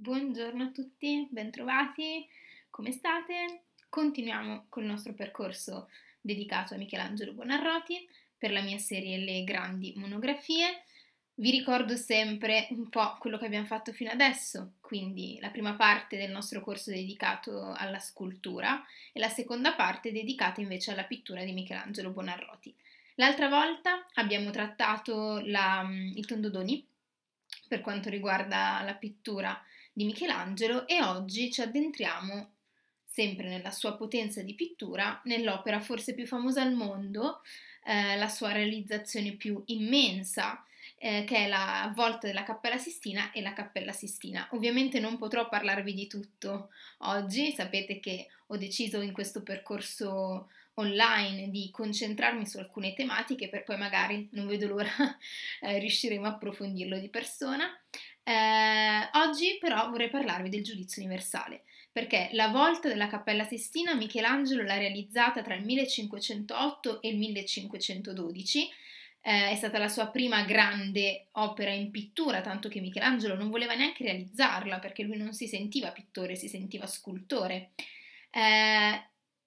Buongiorno a tutti, bentrovati, come state? Continuiamo col nostro percorso dedicato a Michelangelo Buonarroti per la mia serie Le grandi monografie. Vi ricordo sempre un po' quello che abbiamo fatto fino adesso, quindi la prima parte del nostro corso dedicato alla scultura e la seconda parte dedicata invece alla pittura di Michelangelo Buonarroti. L'altra volta abbiamo trattato la, il Tondodoni per quanto riguarda la pittura di Michelangelo e oggi ci addentriamo, sempre nella sua potenza di pittura, nell'opera forse più famosa al mondo, eh, la sua realizzazione più immensa, eh, che è la volta della Cappella Sistina e la Cappella Sistina. Ovviamente non potrò parlarvi di tutto oggi, sapete che ho deciso in questo percorso online di concentrarmi su alcune tematiche per poi magari, non vedo l'ora, eh, riusciremo a approfondirlo di persona. Eh, oggi però vorrei parlarvi del giudizio universale, perché la volta della Cappella Sistina Michelangelo l'ha realizzata tra il 1508 e il 1512. Eh, è stata la sua prima grande opera in pittura, tanto che Michelangelo non voleva neanche realizzarla perché lui non si sentiva pittore, si sentiva scultore. Eh,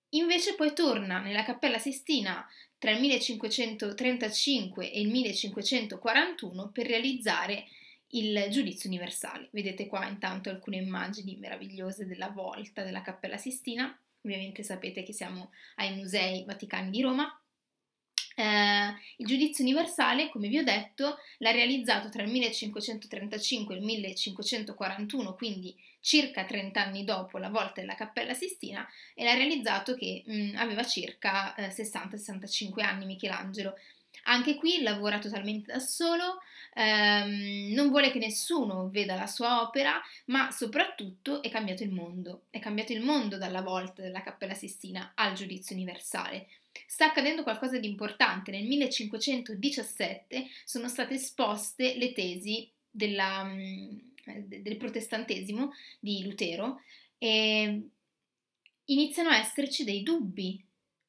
invece poi torna nella Cappella Sistina tra il 1535 e il 1541 per realizzare il giudizio universale. Vedete qua intanto alcune immagini meravigliose della volta della Cappella Sistina, ovviamente sapete che siamo ai Musei Vaticani di Roma. Eh, il giudizio universale, come vi ho detto, l'ha realizzato tra il 1535 e il 1541, quindi circa 30 anni dopo la volta della Cappella Sistina, e l'ha realizzato che mh, mm, aveva circa eh, 60-65 anni Michelangelo, anche qui lavora totalmente da solo, ehm, non vuole che nessuno veda la sua opera, ma soprattutto è cambiato il mondo. È cambiato il mondo dalla volta della Cappella Sistina al giudizio universale. Sta accadendo qualcosa di importante. Nel 1517 sono state esposte le tesi della, mm, del protestantesimo di Lutero e iniziano a esserci dei dubbi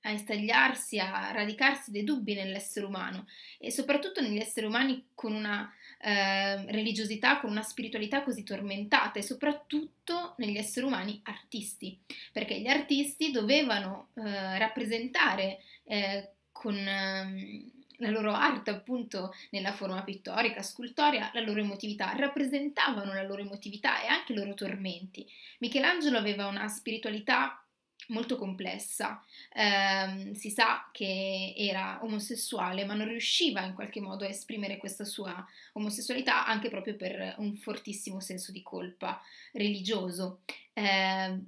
a instagliarsi, a radicarsi dei dubbi nell'essere umano e soprattutto negli esseri umani con una eh, religiosità, con una spiritualità così tormentata e soprattutto negli esseri umani artisti, perché gli artisti dovevano eh, rappresentare eh, con ehm, la loro arte appunto nella forma pittorica, scultoria, la loro emotività, rappresentavano la loro emotività e anche i loro tormenti. Michelangelo aveva una spiritualità molto complessa. Eh, si sa che era omosessuale, ma non riusciva in qualche modo a esprimere questa sua omosessualità anche proprio per un fortissimo senso di colpa religioso. Eh,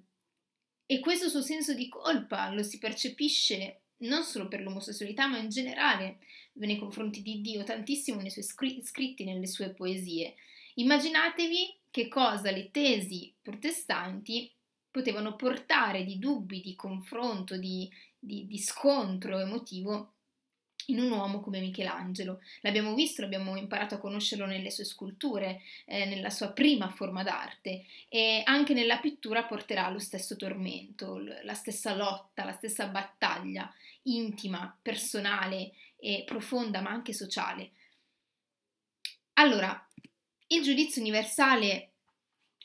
e questo suo senso di colpa lo si percepisce non solo per l'omosessualità, ma in generale nei confronti di Dio, tantissimo nei suoi scr- scritti, nelle sue poesie. Immaginatevi che cosa le tesi protestanti potevano portare di dubbi, di confronto, di, di, di scontro emotivo in un uomo come Michelangelo. L'abbiamo visto, l'abbiamo imparato a conoscerlo nelle sue sculture, eh, nella sua prima forma d'arte e anche nella pittura porterà lo stesso tormento, la stessa lotta, la stessa battaglia intima, personale e profonda, ma anche sociale. Allora, il giudizio universale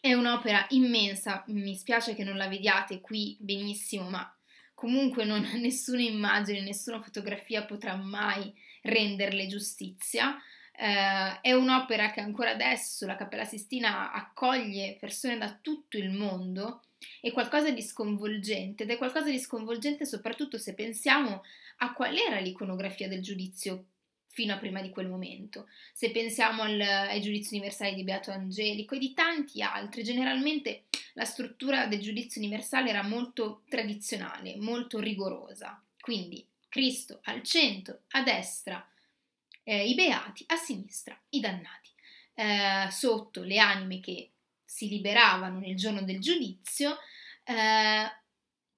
è un'opera immensa, mi spiace che non la vediate qui benissimo, ma comunque non, nessuna immagine, nessuna fotografia potrà mai renderle giustizia. Eh, è un'opera che ancora adesso la Cappella Sistina accoglie persone da tutto il mondo, è qualcosa di sconvolgente ed è qualcosa di sconvolgente soprattutto se pensiamo a qual era l'iconografia del giudizio fino a prima di quel momento. Se pensiamo al, ai giudizi universali di Beato Angelico e di tanti altri, generalmente la struttura del giudizio universale era molto tradizionale, molto rigorosa. Quindi Cristo al centro, a destra, eh, i beati, a sinistra, i dannati. Eh, sotto le anime che si liberavano nel giorno del giudizio, eh,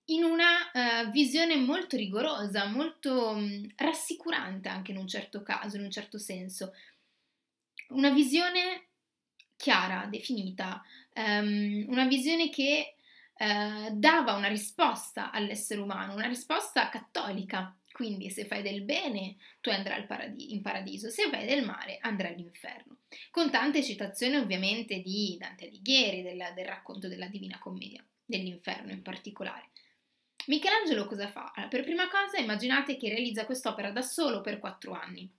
in una visione molto rigorosa, molto mm, rassicurante anche in un certo caso, in un certo senso. Una visione chiara, definita, um, una visione che uh, dava una risposta all'essere umano, una risposta cattolica. Quindi se fai del bene tu andrai paradis- in paradiso, se fai del male andrai all'inferno. Con tante citazioni ovviamente di Dante Alighieri, del, del racconto della Divina Commedia, dell'inferno in particolare. Michelangelo cosa fa? per prima cosa immaginate che realizza quest'opera da solo per 4 anni,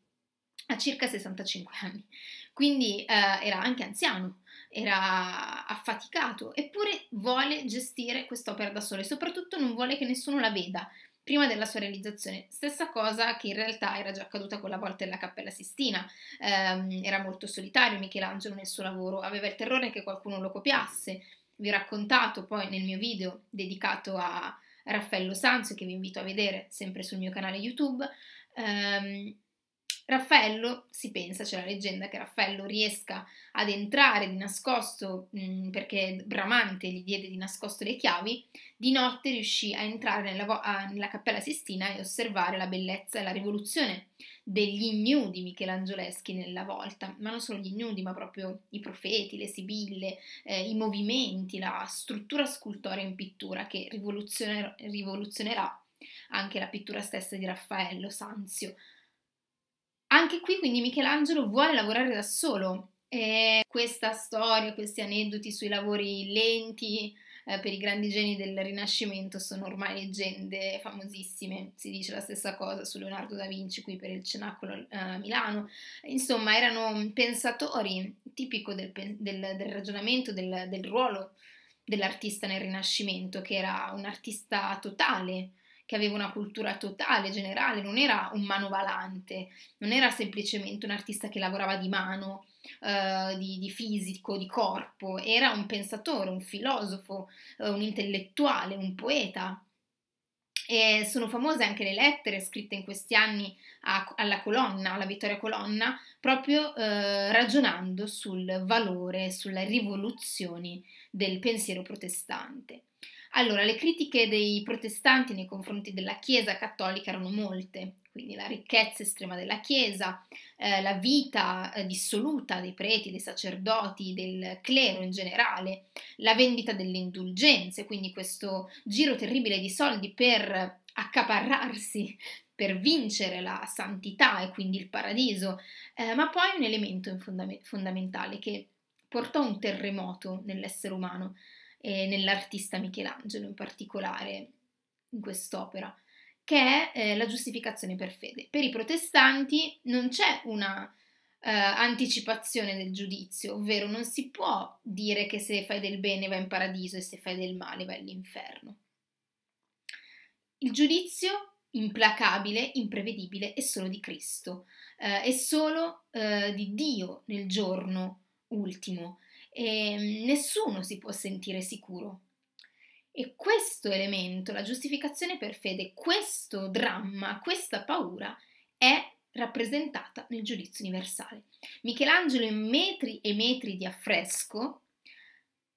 a circa 65 anni, quindi eh, era anche anziano, era affaticato, eppure vuole gestire quest'opera da solo e soprattutto non vuole che nessuno la veda prima della sua realizzazione. Stessa cosa che in realtà era già accaduta quella volta nella Cappella Sistina. Eh, era molto solitario Michelangelo nel suo lavoro, aveva il terrore che qualcuno lo copiasse. Vi ho raccontato poi nel mio video dedicato a, Raffaello Sanzio che vi invito a vedere sempre sul mio canale YouTube. Um, Raffaello, si pensa, c'è la leggenda che Raffaello riesca ad entrare di nascosto mh, mm, perché Bramante gli diede di nascosto le chiavi, di notte riuscì a entrare nella, vo- a, nella Cappella Sistina e osservare la bellezza e la rivoluzione degli ignudi michelangioleschi nella volta, ma non solo gli ignudi, ma proprio i profeti, le sibille, eh, i movimenti, la struttura scultorea in pittura che rivoluzioner- rivoluzionerà anche la pittura stessa di Raffaello Sanzio, anche qui quindi Michelangelo vuole lavorare da solo e questa storia, questi aneddoti sui lavori lenti eh, per i grandi geni del Rinascimento sono ormai leggende famosissime. Si dice la stessa cosa su Leonardo da Vinci qui per il Cenacolo a eh, Milano. Insomma, erano pensatori, tipico del, del, del ragionamento, del, del ruolo dell'artista nel Rinascimento, che era un artista totale che aveva una cultura totale, generale, non era un manovalante, non era semplicemente un artista che lavorava di mano, eh, di, di, fisico, di corpo, era un pensatore, un filosofo, eh, un intellettuale, un poeta. E sono famose anche le lettere scritte in questi anni a, alla colonna, alla Vittoria Colonna, proprio eh, ragionando sul valore, sulle rivoluzioni del pensiero protestante. Allora, le critiche dei protestanti nei confronti della Chiesa cattolica erano molte, quindi la ricchezza estrema della Chiesa, eh, la vita eh, dissoluta dei preti, dei sacerdoti, del clero in generale, la vendita delle indulgenze, quindi questo giro terribile di soldi per accaparrarsi, per vincere la santità e quindi il paradiso, eh, ma poi un elemento fondame- fondamentale che portò un terremoto nell'essere umano, eh, nell'artista Michelangelo in particolare, in quest'opera, che è eh, la giustificazione per fede. Per i protestanti non c'è una eh, anticipazione del giudizio, ovvero non si può dire che se fai del bene vai in paradiso e se fai del male vai all'inferno. Il giudizio implacabile, imprevedibile è solo di Cristo, eh, è solo eh, di Dio nel giorno ultimo e ehm, nessuno si può sentire sicuro. E questo elemento, la giustificazione per fede, questo dramma, questa paura è rappresentata nel giudizio universale. Michelangelo in metri e metri di affresco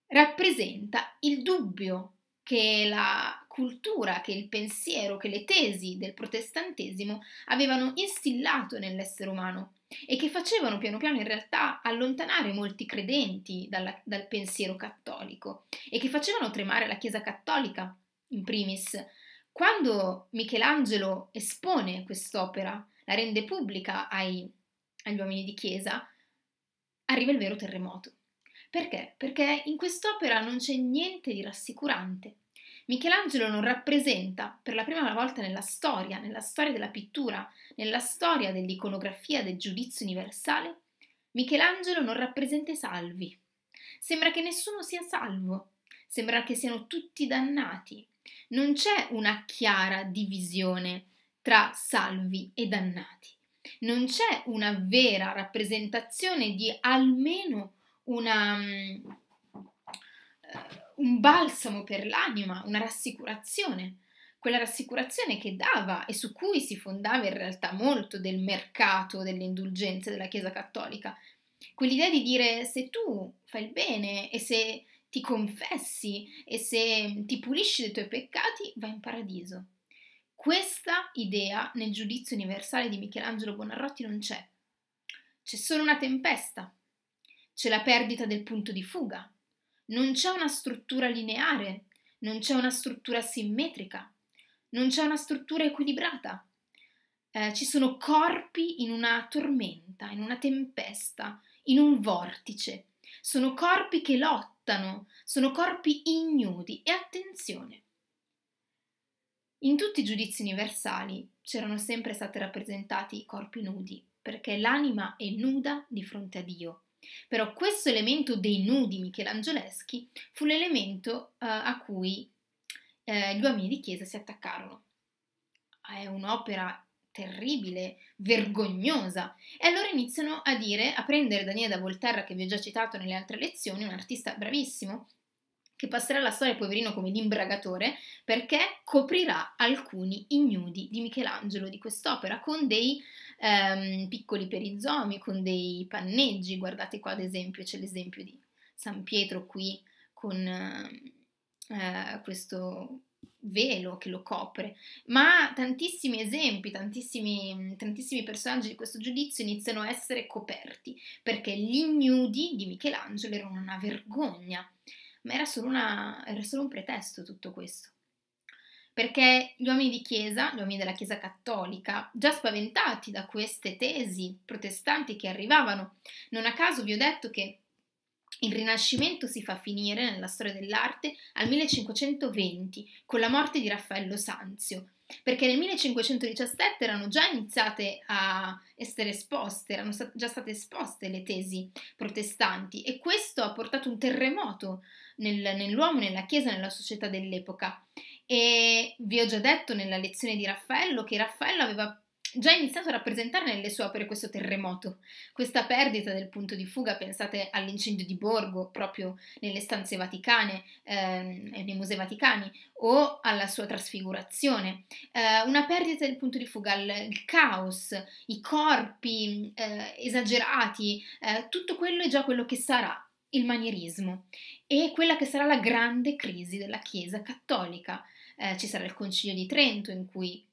rappresenta il dubbio che la, cultura che il pensiero, che le tesi del protestantesimo avevano instillato nell'essere umano e che facevano piano piano in realtà allontanare molti credenti dalla, dal pensiero cattolico e che facevano tremare la Chiesa cattolica in primis. Quando Michelangelo espone quest'opera, la rende pubblica ai, agli uomini di Chiesa, arriva il vero terremoto. Perché? Perché in quest'opera non c'è niente di rassicurante, Michelangelo non rappresenta per la prima volta nella storia, nella storia della pittura, nella storia dell'iconografia del giudizio universale, Michelangelo non rappresenta i salvi. Sembra che nessuno sia salvo, sembra che siano tutti dannati. Non c'è una chiara divisione tra salvi e dannati. Non c'è una vera rappresentazione di almeno una... Uh, un balsamo per l'anima, una rassicurazione, quella rassicurazione che dava e su cui si fondava in realtà molto del mercato delle indulgenze della Chiesa Cattolica. Quell'idea di dire se tu fai il bene e se ti confessi e se ti pulisci dei tuoi peccati vai in paradiso. Questa idea nel giudizio universale di Michelangelo Bonarroti non c'è. C'è solo una tempesta, c'è la perdita del punto di fuga, non c'è una struttura lineare, non c'è una struttura simmetrica, non c'è una struttura equilibrata. Eh, ci sono corpi in una tormenta, in una tempesta, in un vortice. Sono corpi che lottano, sono corpi ignudi e attenzione. In tutti i giudizi universali c'erano sempre stati rappresentati i corpi nudi, perché l'anima è nuda di fronte a Dio però questo elemento dei nudi michelangioneschi fu l'elemento eh, a cui eh, gli uomini di chiesa si attaccarono. È un'opera terribile, vergognosa. E allora iniziano a dire, a prendere Daniele da Volterra, che vi ho già citato nelle altre lezioni, un artista bravissimo, che passerà alla storia poverino come l'imbragatore perché coprirà alcuni ignudi di Michelangelo di quest'opera con dei ehm, piccoli perizomi, con dei panneggi. Guardate qua ad esempio, c'è l'esempio di San Pietro qui con eh, questo velo che lo copre, ma tantissimi esempi, tantissimi, tantissimi personaggi di questo giudizio iniziano a essere coperti perché gli ignudi di Michelangelo erano una vergogna ma era solo, una, era solo un pretesto tutto questo. Perché gli uomini di chiesa, gli uomini della chiesa cattolica, già spaventati da queste tesi protestanti che arrivavano, non a caso vi ho detto che il Rinascimento si fa finire nella storia dell'arte al 1520 con la morte di Raffaello Sanzio, perché nel 1517 erano già iniziate a essere esposte, erano stat- già state esposte le tesi protestanti e questo ha portato un terremoto nel, nell'uomo, nella Chiesa, nella società dell'epoca. E vi ho già detto nella lezione di Raffaello che Raffaello aveva già iniziato a rappresentare nelle sue opere questo terremoto, questa perdita del punto di fuga, pensate all'incendio di Borgo proprio nelle stanze vaticane, eh, nei musei vaticani, o alla sua trasfigurazione, eh, una perdita del punto di fuga, il, il caos, i corpi eh, esagerati, eh, tutto quello è già quello che sarà il manierismo e quella che sarà la grande crisi della Chiesa cattolica. Eh, ci sarà il Concilio di Trento in cui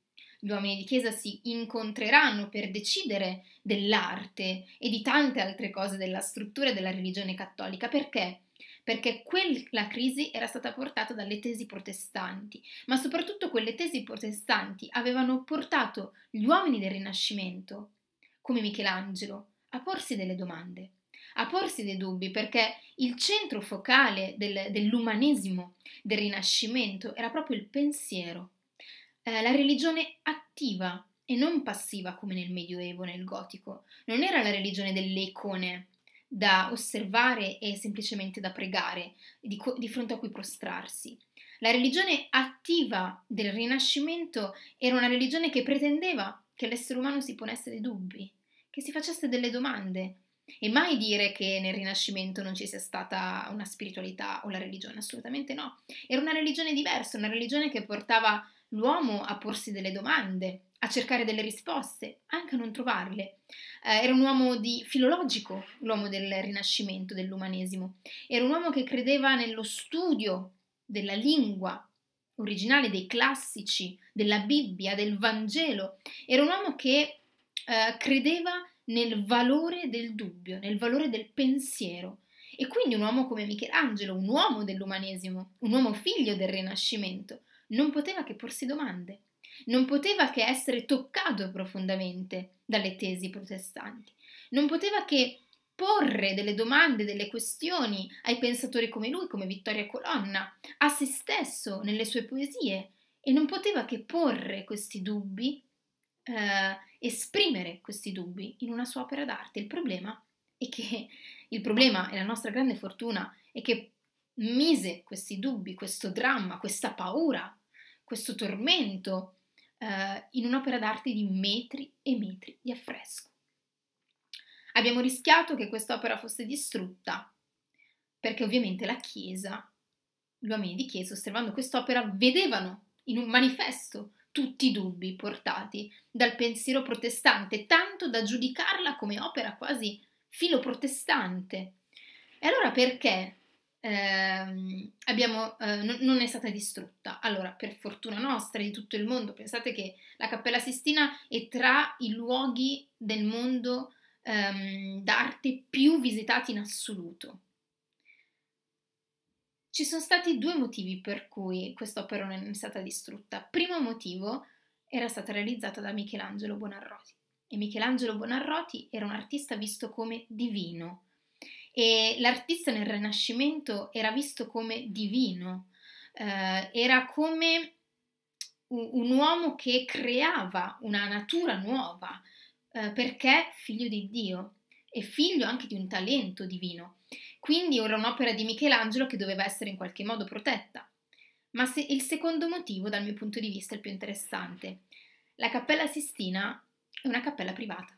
gli uomini di chiesa si incontreranno per decidere dell'arte e di tante altre cose della struttura della religione cattolica. Perché? Perché quella crisi era stata portata dalle tesi protestanti, ma soprattutto quelle tesi protestanti avevano portato gli uomini del Rinascimento, come Michelangelo, a porsi delle domande a porsi dei dubbi perché il centro focale del, dell'umanesimo, del Rinascimento, era proprio il pensiero eh, la religione attiva e non passiva come nel Medioevo, nel Gotico. Non era la religione delle icone da osservare e semplicemente da pregare, di, co- di fronte a cui prostrarsi. La religione attiva del Rinascimento era una religione che pretendeva che l'essere umano si ponesse dei dubbi, che si facesse delle domande. E mai dire che nel Rinascimento non ci sia stata una spiritualità o la religione, assolutamente no. Era una religione diversa, una religione che portava l'uomo a porsi delle domande, a cercare delle risposte, anche a non trovarle. Eh, era un uomo di filologico, l'uomo del Rinascimento, dell'umanesimo. Era un uomo che credeva nello studio della lingua originale, dei classici, della Bibbia, del Vangelo. Era un uomo che eh, credeva nel valore del dubbio, nel valore del pensiero. E quindi un uomo come Michelangelo, un uomo dell'umanesimo, un uomo figlio del Rinascimento, non poteva che porsi domande, non poteva che essere toccato profondamente dalle tesi protestanti, non poteva che porre delle domande, delle questioni ai pensatori come lui, come Vittoria Colonna, a se stesso nelle sue poesie e non poteva che porre questi dubbi, eh, esprimere questi dubbi in una sua opera d'arte. Il problema è che il problema e la nostra grande fortuna è che mise questi dubbi, questo dramma, questa paura, questo tormento eh, in un'opera d'arte di metri e metri di affresco. Abbiamo rischiato che quest'opera fosse distrutta perché ovviamente la Chiesa, gli uomini di Chiesa, osservando quest'opera, vedevano in un manifesto tutti i dubbi portati dal pensiero protestante, tanto da giudicarla come opera quasi filoprotestante. E allora perché ehm, abbiamo, eh, non, non è stata distrutta. Allora, per fortuna nostra e di tutto il mondo, pensate che la Cappella Sistina è tra i luoghi del mondo ehm, d'arte più visitati in assoluto. Ci sono stati due motivi per cui quest'opera non è stata distrutta. Primo motivo era stata realizzata da Michelangelo Bonarroti e Michelangelo Bonarroti era un artista visto come divino, e l'artista nel Rinascimento era visto come divino, eh, era come un, uomo che creava una natura nuova, eh, perché figlio di Dio e figlio anche di un talento divino. Quindi era un'opera di Michelangelo che doveva essere in qualche modo protetta. Ma se, il secondo motivo, dal mio punto di vista, è il più interessante. La Cappella Sistina è una cappella privata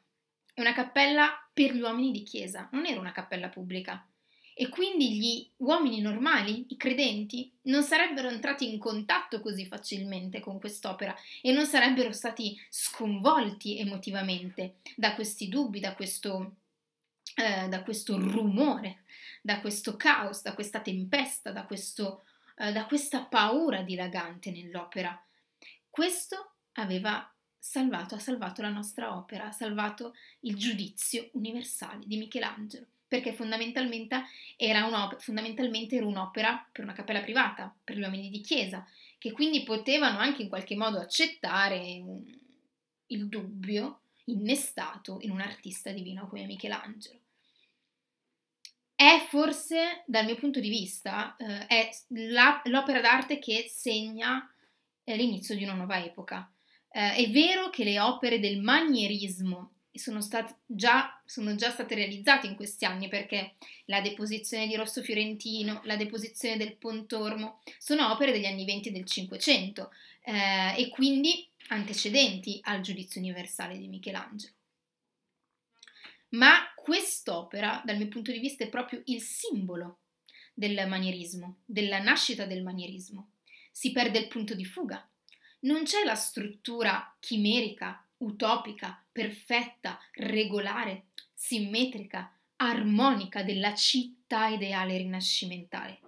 è una cappella per gli uomini di chiesa, non era una cappella pubblica. E quindi gli uomini normali, i credenti, non sarebbero entrati in contatto così facilmente con quest'opera e non sarebbero stati sconvolti emotivamente da questi dubbi, da questo, eh, da questo rumore, da questo caos, da questa tempesta, da, questo, eh, da questa paura dilagante nell'opera. Questo aveva salvato, ha salvato la nostra opera, ha salvato il giudizio universale di Michelangelo, perché fondamentalmente era, un'opera, fondamentalmente era un'opera per una cappella privata, per gli uomini di chiesa, che quindi potevano anche in qualche modo accettare un, il dubbio innestato in un artista divino come Michelangelo. È forse, dal mio punto di vista, eh, la, l'opera d'arte che segna eh, l'inizio di una nuova epoca eh, è vero che le opere del manierismo sono, stat- già, sono già state realizzate in questi anni perché la deposizione di Rosso Fiorentino, la deposizione del Pontormo sono opere degli anni 20 del Cinquecento eh, e quindi antecedenti al giudizio universale di Michelangelo. Ma quest'opera, dal mio punto di vista, è proprio il simbolo del manierismo, della nascita del manierismo. Si perde il punto di fuga, non c'è la struttura chimerica, utopica, perfetta, regolare, simmetrica, armonica della città ideale rinascimentale.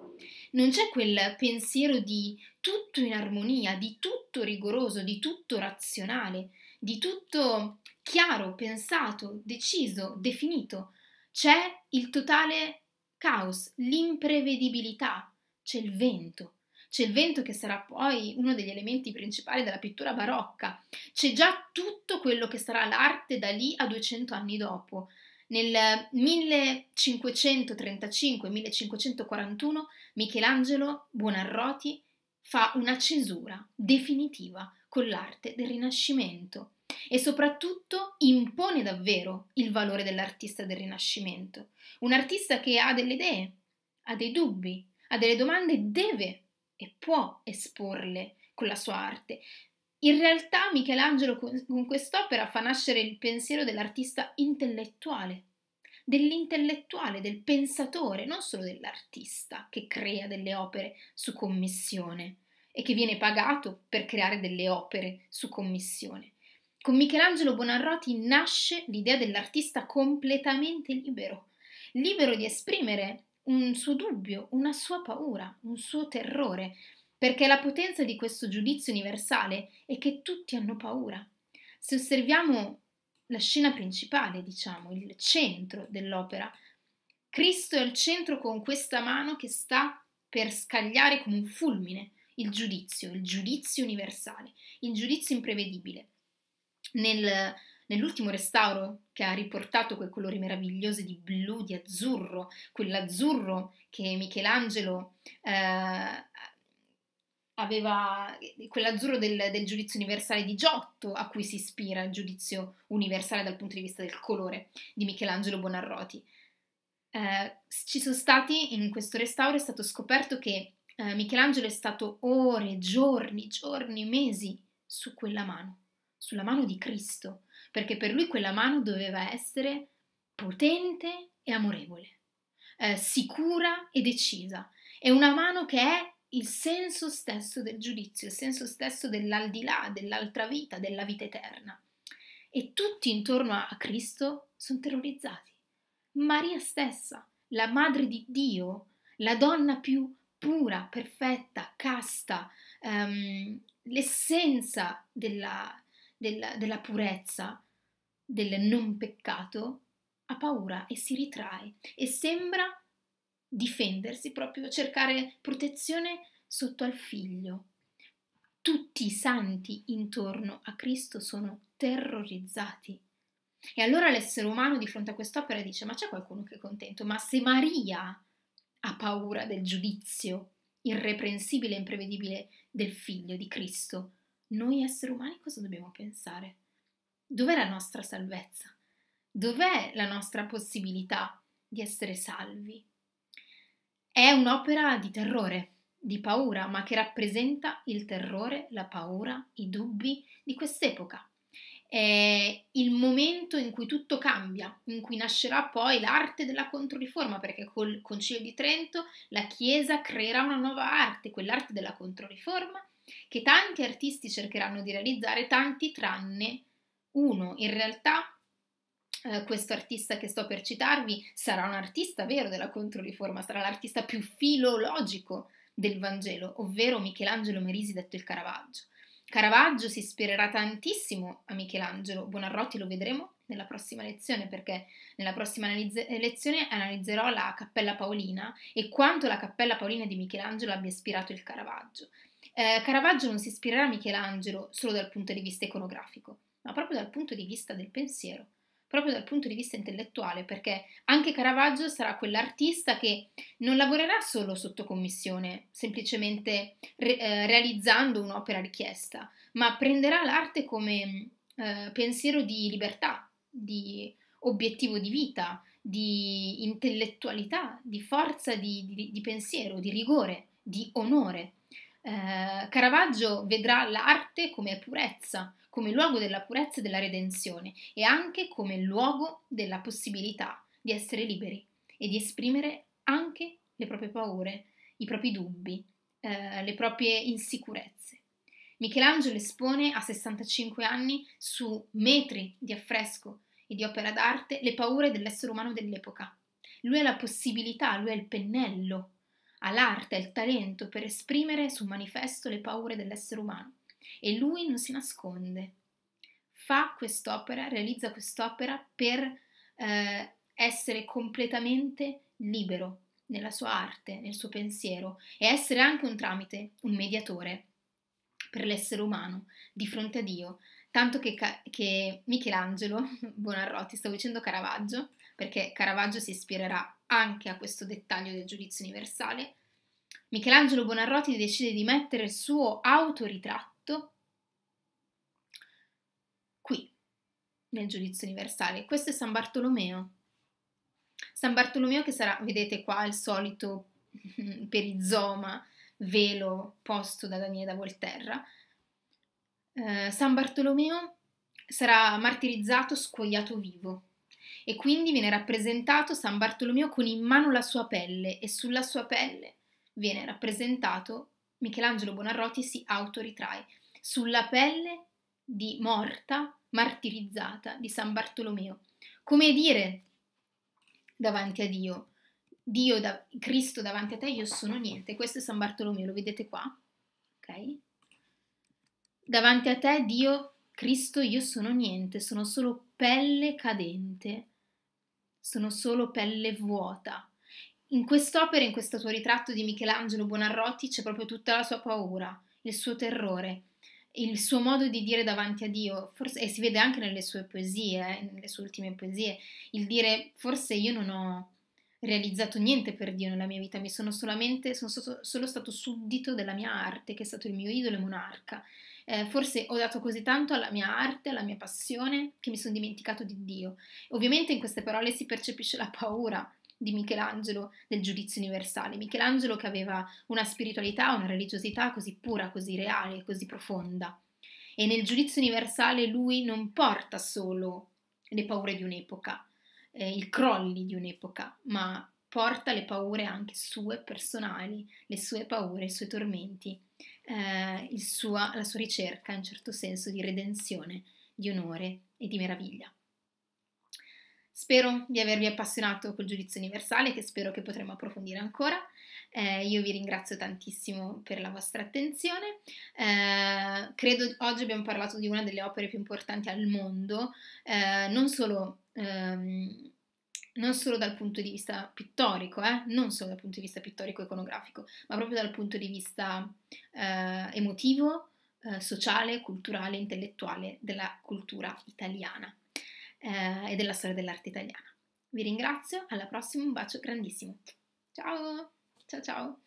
Non c'è quel pensiero di tutto in armonia, di tutto rigoroso, di tutto razionale, di tutto chiaro, pensato, deciso, definito. C'è il totale caos, l'imprevedibilità, c'è il vento, c'è il vento che sarà poi uno degli elementi principali della pittura barocca, c'è già tutto quello che sarà l'arte da lì a 200 anni dopo. Nel 1535-1541 Michelangelo Buonarroti fa una cesura definitiva con l'arte del Rinascimento e soprattutto impone davvero il valore dell'artista del Rinascimento. Un artista che ha delle idee, ha dei dubbi, ha delle domande deve e può esporle con la sua arte. In realtà Michelangelo con quest'opera fa nascere il pensiero dell'artista intellettuale, dell'intellettuale, del pensatore, non solo dell'artista che crea delle opere su commissione e che viene pagato per creare delle opere su commissione. Con Michelangelo Bonarroti nasce l'idea dell'artista completamente libero, libero di esprimere un suo dubbio, una sua paura, un suo terrore, perché la potenza di questo giudizio universale è che tutti hanno paura. Se osserviamo la scena principale, diciamo, il centro dell'opera, Cristo è al centro con questa mano che sta per scagliare come un fulmine il giudizio, il giudizio universale, il giudizio imprevedibile. Nel, Nell'ultimo restauro che ha riportato quei colori meravigliosi di blu, di azzurro, quell'azzurro che Michelangelo eh, aveva, quell'azzurro del, del giudizio universale di Giotto a cui si ispira il giudizio universale dal punto di vista del colore di Michelangelo Bonarroti. Eh, ci sono stati in questo restauro è stato scoperto che eh, Michelangelo è stato ore, giorni, giorni, mesi su quella mano, sulla mano di Cristo, perché per lui quella mano doveva essere potente e amorevole, eh, sicura e decisa. È una mano che è il senso stesso del giudizio, il senso stesso dell'aldilà, dell'altra vita, della vita eterna. E tutti intorno a Cristo sono terrorizzati. Maria stessa, la madre di Dio, la donna più pura, perfetta, casta, um, l'essenza della, del, della purezza, del non peccato, ha paura e si ritrae e sembra difendersi, proprio cercare protezione sotto al figlio. Tutti i santi intorno a Cristo sono terrorizzati. E allora l'essere umano di fronte a quest'opera dice: Ma c'è qualcuno che è contento? Ma se Maria ha paura del giudizio irreprensibile e imprevedibile del figlio di Cristo, noi esseri umani cosa dobbiamo pensare? Dov'è la nostra salvezza? Dov'è la nostra possibilità di essere salvi? È un'opera di terrore, di paura, ma che rappresenta il terrore, la paura, i dubbi di quest'epoca. È il momento in cui tutto cambia, in cui nascerà poi l'arte della controriforma, perché col Concilio di Trento la Chiesa creerà una nuova arte, quell'arte della controriforma che tanti artisti cercheranno di realizzare, tanti tranne uno. In realtà Uh, questo artista che sto per citarvi sarà un artista vero della Controriforma, sarà l'artista più filologico del Vangelo, ovvero Michelangelo Merisi detto il Caravaggio. Caravaggio si ispirerà tantissimo a Michelangelo, Bonarroti lo vedremo nella prossima lezione perché nella prossima analizze- eh, lezione analizzerò la Cappella Paolina e quanto la Cappella Paolina di Michelangelo abbia ispirato il Caravaggio. Eh, Caravaggio non si ispirerà a Michelangelo solo dal punto di vista iconografico, ma proprio dal punto di vista del pensiero, proprio dal punto di vista intellettuale, perché anche Caravaggio sarà quell'artista che non lavorerà solo sotto commissione, semplicemente re- eh, realizzando un'opera richiesta, ma prenderà l'arte come eh, pensiero di libertà, di obiettivo di vita, di intellettualità, di forza di, di, di pensiero, di rigore, di onore eh, Caravaggio vedrà l'arte come purezza, come luogo della purezza e della redenzione e anche come luogo della possibilità di essere liberi e di esprimere anche le proprie paure, i propri dubbi, eh, le proprie insicurezze. Michelangelo espone a 65 anni su metri di affresco e di opera d'arte le paure dell'essere umano dell'epoca. Lui ha la possibilità, lui è il pennello ha l'arte e il talento per esprimere sul manifesto le paure dell'essere umano e lui non si nasconde. Fa quest'opera, realizza quest'opera per eh, essere completamente libero nella sua arte, nel suo pensiero e essere anche un tramite, un mediatore per l'essere umano di fronte a Dio. Tanto che, che Michelangelo, Bonarroti, stavo dicendo Caravaggio, perché Caravaggio si ispirerà anche a questo dettaglio del giudizio universale, Michelangelo Bonarroti decide di mettere il suo autoritratto qui, nel giudizio universale. Questo è San Bartolomeo. San Bartolomeo che sarà, vedete qua, il solito perizoma, velo posto da Daniele da Volterra. Eh, San Bartolomeo sarà martirizzato, scoiato vivo e quindi viene rappresentato San Bartolomeo con in mano la sua pelle e sulla sua pelle viene rappresentato Michelangelo Bonarroti si autoritrae sulla pelle di morta, martirizzata di San Bartolomeo. Come dire davanti a Dio, Dio da, Cristo davanti a te, io sono niente. Questo è San Bartolomeo, lo vedete qua? Ok? Davanti a te, Dio, Cristo, io sono niente, sono solo pelle cadente sono solo pelle vuota. In quest'opera, in questo tuo ritratto di Michelangelo Buonarroti, c'è proprio tutta la sua paura, il suo terrore, il suo modo di dire davanti a Dio, forse, e si vede anche nelle sue poesie, eh, nelle sue ultime poesie, il dire forse io non ho realizzato niente per Dio nella mia vita, mi sono solamente, sono solo stato suddito della mia arte, che è stato il mio idolo e monarca. Eh, forse ho dato così tanto alla mia arte, alla mia passione, che mi sono dimenticato di Dio. Ovviamente in queste parole si percepisce la paura di Michelangelo del giudizio universale. Michelangelo che aveva una spiritualità, una religiosità così pura, così reale, così profonda. E nel giudizio universale lui non porta solo le paure di un'epoca, eh, i crolli di un'epoca, ma porta le paure anche sue personali, le sue paure, i suoi tormenti, eh, sua, la sua ricerca in certo senso di redenzione, di onore e di meraviglia. Spero di avervi appassionato col giudizio universale, che spero che potremo approfondire ancora. Eh, io vi ringrazio tantissimo per la vostra attenzione. Eh, credo oggi abbiamo parlato di una delle opere più importanti al mondo, eh, non solo ehm, non solo dal punto di vista pittorico, eh? non solo dal punto di vista pittorico-iconografico, ma proprio dal punto di vista eh, emotivo, eh, sociale, culturale, intellettuale della cultura italiana eh, e della storia dell'arte italiana. Vi ringrazio, alla prossima, un bacio grandissimo. Ciao, ciao ciao.